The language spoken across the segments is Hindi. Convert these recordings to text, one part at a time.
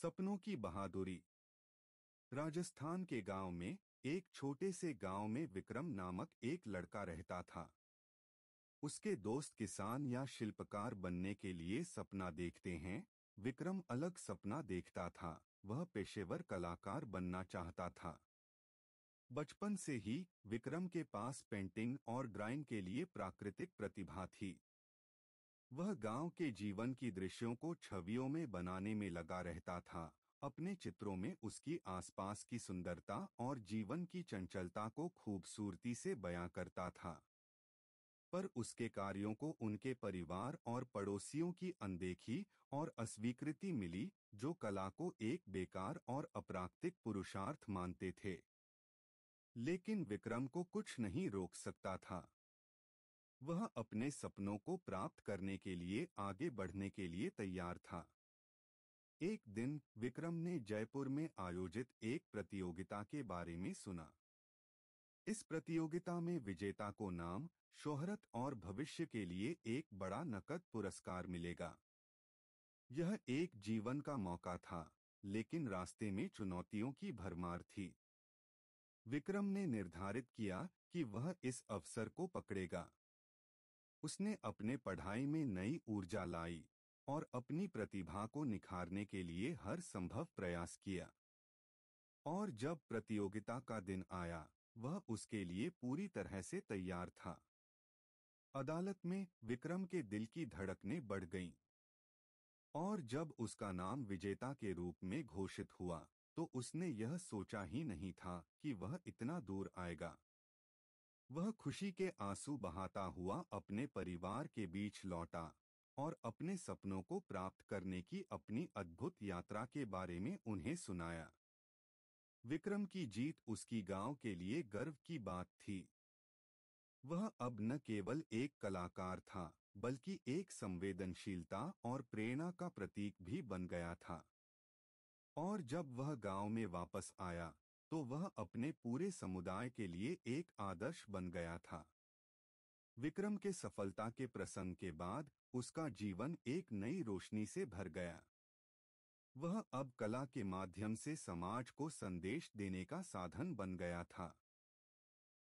सपनों की बहादुरी राजस्थान के गांव में एक छोटे से गांव में विक्रम नामक एक लड़का रहता था उसके दोस्त किसान या शिल्पकार बनने के लिए सपना देखते हैं विक्रम अलग सपना देखता था वह पेशेवर कलाकार बनना चाहता था बचपन से ही विक्रम के पास पेंटिंग और ड्राइंग के लिए प्राकृतिक प्रतिभा थी वह गांव के जीवन की दृश्यों को छवियों में बनाने में लगा रहता था अपने चित्रों में उसकी आसपास की सुंदरता और जीवन की चंचलता को खूबसूरती से बयां करता था पर उसके कार्यों को उनके परिवार और पड़ोसियों की अनदेखी और अस्वीकृति मिली जो कला को एक बेकार और अपराक्तिक पुरुषार्थ मानते थे लेकिन विक्रम को कुछ नहीं रोक सकता था वह अपने सपनों को प्राप्त करने के लिए आगे बढ़ने के लिए तैयार था एक दिन विक्रम ने जयपुर में आयोजित एक प्रतियोगिता के बारे में सुना इस प्रतियोगिता में विजेता को नाम शोहरत और भविष्य के लिए एक बड़ा नकद पुरस्कार मिलेगा यह एक जीवन का मौका था लेकिन रास्ते में चुनौतियों की भरमार थी विक्रम ने निर्धारित किया कि वह इस अवसर को पकड़ेगा उसने अपने पढ़ाई में नई ऊर्जा लाई और अपनी प्रतिभा को निखारने के लिए हर संभव प्रयास किया और जब प्रतियोगिता का दिन आया वह उसके लिए पूरी तरह से तैयार था अदालत में विक्रम के दिल की धड़कने बढ़ गईं और जब उसका नाम विजेता के रूप में घोषित हुआ तो उसने यह सोचा ही नहीं था कि वह इतना दूर आएगा वह खुशी के आंसू बहाता हुआ अपने परिवार के बीच लौटा और अपने सपनों को प्राप्त करने की अपनी अद्भुत यात्रा के बारे में उन्हें सुनाया विक्रम की जीत उसकी गांव के लिए गर्व की बात थी वह अब न केवल एक कलाकार था बल्कि एक संवेदनशीलता और प्रेरणा का प्रतीक भी बन गया था और जब वह गांव में वापस आया तो वह अपने पूरे समुदाय के लिए एक आदर्श बन गया था विक्रम के सफलता के प्रसंग के बाद उसका जीवन एक नई रोशनी से भर गया वह अब कला के माध्यम से समाज को संदेश देने का साधन बन गया था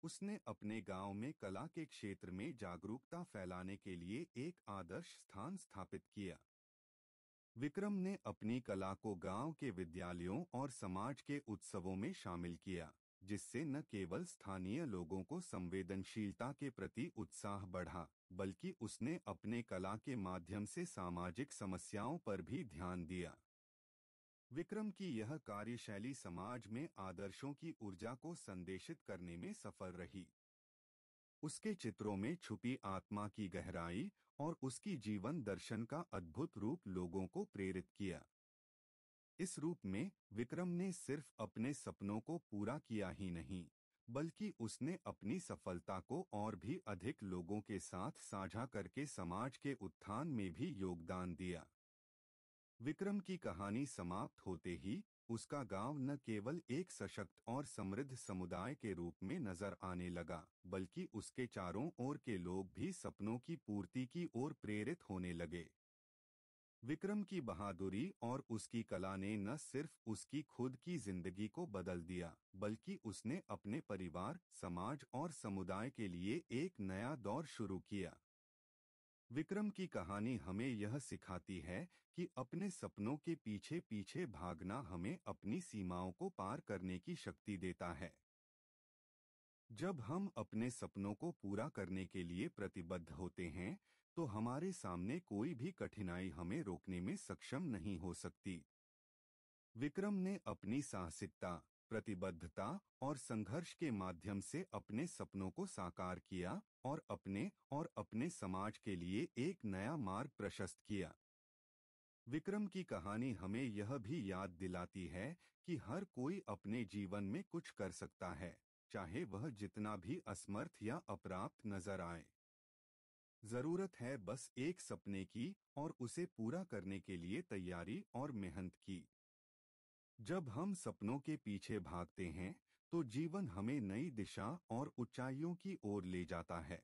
उसने अपने गांव में कला के क्षेत्र में जागरूकता फैलाने के लिए एक आदर्श स्थान स्थापित किया विक्रम ने अपनी कला को गांव के विद्यालयों और समाज के उत्सवों में शामिल किया जिससे न केवल स्थानीय लोगों को संवेदनशीलता के प्रति उत्साह बढ़ा बल्कि उसने अपने कला के माध्यम से सामाजिक समस्याओं पर भी ध्यान दिया विक्रम की यह कार्यशैली समाज में आदर्शों की ऊर्जा को संदेशित करने में सफल रही उसके चित्रों में छुपी आत्मा की गहराई और उसकी जीवन दर्शन का अद्भुत रूप लोगों को प्रेरित किया इस रूप में विक्रम ने सिर्फ अपने सपनों को पूरा किया ही नहीं बल्कि उसने अपनी सफलता को और भी अधिक लोगों के साथ साझा करके समाज के उत्थान में भी योगदान दिया विक्रम की कहानी समाप्त होते ही उसका गांव न केवल एक सशक्त और समृद्ध समुदाय के रूप में नजर आने लगा बल्कि उसके चारों ओर के लोग भी सपनों की पूर्ति की ओर प्रेरित होने लगे विक्रम की बहादुरी और उसकी कला ने न सिर्फ उसकी खुद की जिंदगी को बदल दिया बल्कि उसने अपने परिवार समाज और समुदाय के लिए एक नया दौर शुरू किया विक्रम की कहानी हमें यह सिखाती है कि अपने सपनों के पीछे पीछे भागना हमें अपनी सीमाओं को पार करने की शक्ति देता है जब हम अपने सपनों को पूरा करने के लिए प्रतिबद्ध होते हैं तो हमारे सामने कोई भी कठिनाई हमें रोकने में सक्षम नहीं हो सकती विक्रम ने अपनी साहसिकता प्रतिबद्धता और संघर्ष के माध्यम से अपने सपनों को साकार किया और अपने और अपने समाज के लिए एक नया मार्ग प्रशस्त किया विक्रम की कहानी हमें यह भी याद दिलाती है कि हर कोई अपने जीवन में कुछ कर सकता है चाहे वह जितना भी असमर्थ या अप्राप्त नजर आए जरूरत है बस एक सपने की और उसे पूरा करने के लिए तैयारी और मेहनत की जब हम सपनों के पीछे भागते हैं तो जीवन हमें नई दिशा और ऊंचाइयों की ओर ले जाता है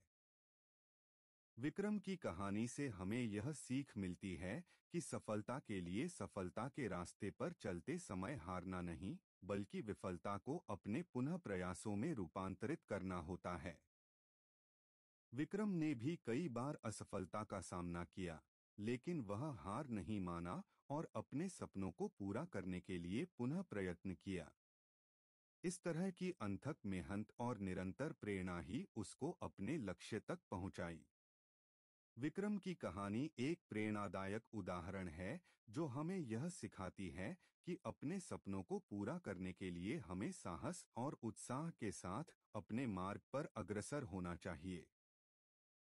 विक्रम की कहानी से हमें यह सीख मिलती है कि सफलता के लिए सफलता के रास्ते पर चलते समय हारना नहीं बल्कि विफलता को अपने पुनः प्रयासों में रूपांतरित करना होता है विक्रम ने भी कई बार असफलता का सामना किया लेकिन वह हार नहीं माना और अपने सपनों को पूरा करने के लिए पुनः प्रयत्न किया इस तरह की अनथक मेहनत और निरंतर प्रेरणा ही उसको अपने लक्ष्य तक पहुंचाई विक्रम की कहानी एक प्रेरणादायक उदाहरण है जो हमें यह सिखाती है कि अपने सपनों को पूरा करने के लिए हमें साहस और उत्साह के साथ अपने मार्ग पर अग्रसर होना चाहिए